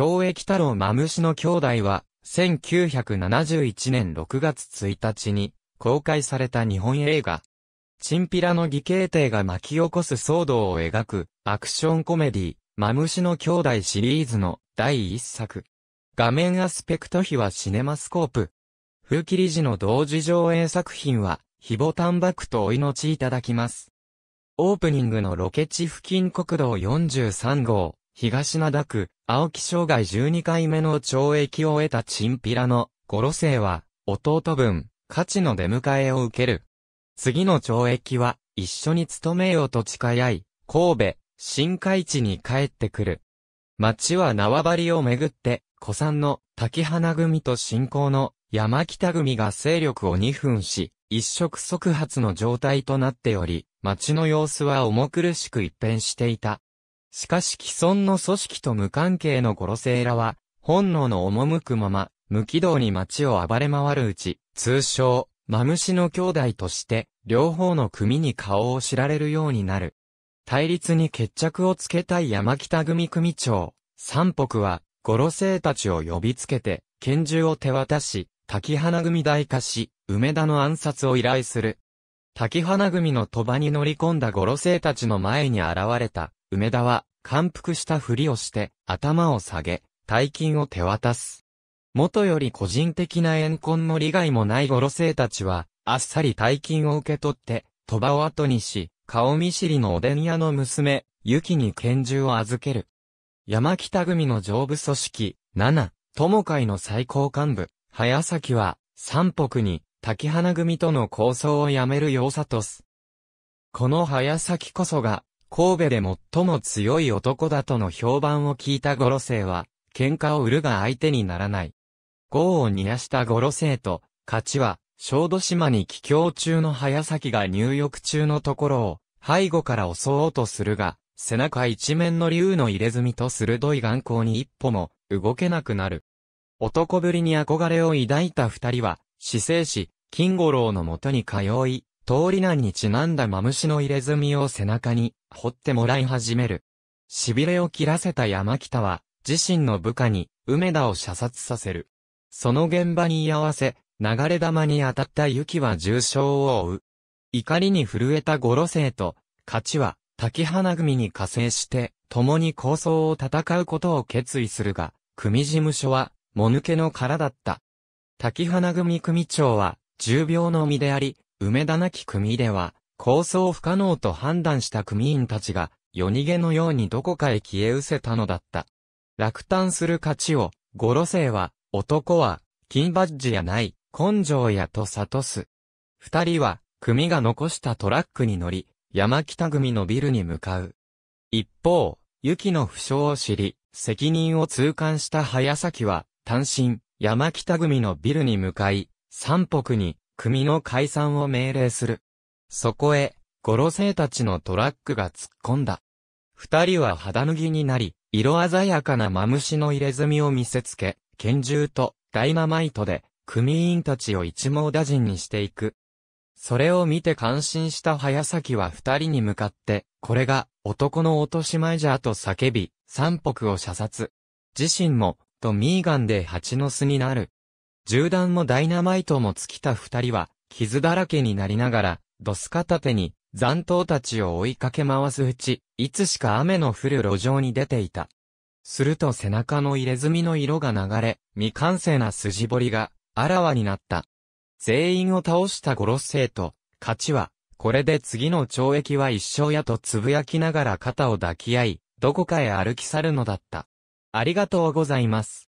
懲役太郎マムシの兄弟は、1971年6月1日に公開された日本映画。チンピラの義兄弟が巻き起こす騒動を描くアクションコメディ、マムシの兄弟シリーズの第一作。画面アスペクト比はシネマスコープ。風切り時の同時上映作品は、非ボタンバックとお命いただきます。オープニングのロケ地付近国道43号、東灘区、青木生涯12回目の懲役を得たチンピラの、五路生は、弟分、価値の出迎えを受ける。次の懲役は、一緒に勤めようと誓い合い、神戸、新海地に帰ってくる。町は縄張りをめぐって、古参の滝花組と信仰の山北組が勢力を2分し、一触即発の状態となっており、町の様子は重苦しく一変していた。しかし既存の組織と無関係のゴロセイラは、本能の赴くまま、無軌道に街を暴れ回るうち、通称、マムシの兄弟として、両方の組に顔を知られるようになる。対立に決着をつけたい山北組組長、三北は、ゴロセイたちを呼びつけて、拳銃を手渡し、滝花組大化し、梅田の暗殺を依頼する。滝花組の鳥羽に乗り込んだゴロセイたちの前に現れた、梅田は、感服したふりをして、頭を下げ、大金を手渡す。元より個人的な怨恨の利害もないご路生たちは、あっさり大金を受け取って、鳥場を後にし、顔見知りのおでん屋の娘、ゆきに拳銃を預ける。山北組の上部組織、七、友会の最高幹部、早崎は、三北に、滝花組との構想をやめるようさとす。この早崎こそが、神戸で最も強い男だとの評判を聞いた五路星は、喧嘩を売るが相手にならない。豪を煮やした五路星と、勝ちは、小豆島に帰郷中の早崎が入浴中のところを、背後から襲おうとするが、背中一面の竜の入れ墨と鋭い眼光に一歩も動けなくなる。男ぶりに憧れを抱いた二人は、死生し、金五郎のもとに通い、通り難にちなんだマムシの入れ墨を背中に、掘ってもらい始める。痺れを切らせた山北は、自身の部下に、梅田を射殺させる。その現場に居合わせ、流れ玉に当たった雪は重傷を負う。怒りに震えた五路生と、勝ちは、滝花組に加勢して、共に抗争を戦うことを決意するが、組事務所は、もぬけの殻だった。滝花組組長は、重病の身であり、梅田なき組では、構想不可能と判断した組員たちが、夜逃げのようにどこかへ消え失せたのだった。落胆する価値を、ゴロ星は、男は、金バッジやない、根性やと悟す。二人は、組が残したトラックに乗り、山北組のビルに向かう。一方、雪の負傷を知り、責任を痛感した早崎は、単身、山北組のビルに向かい、三北に、組の解散を命令する。そこへ、五路生たちのトラックが突っ込んだ。二人は肌脱ぎになり、色鮮やかなマムシの入れ墨を見せつけ、拳銃とダイナマイトで、組員たちを一網打尽にしていく。それを見て感心した早崎は二人に向かって、これが男の落とし前じゃと叫び、三北を射殺。自身も、とミーガンで蜂の巣になる。銃弾もダイナマイトも尽きた二人は、傷だらけになりながら、ドス片手に、残党たちを追いかけ回すうち、いつしか雨の降る路上に出ていた。すると背中の入れ墨の色が流れ、未完成な筋彫りが、あらわになった。全員を倒したゴロッセイと、勝ちは、これで次の懲役は一生やとつぶやきながら肩を抱き合い、どこかへ歩き去るのだった。ありがとうございます。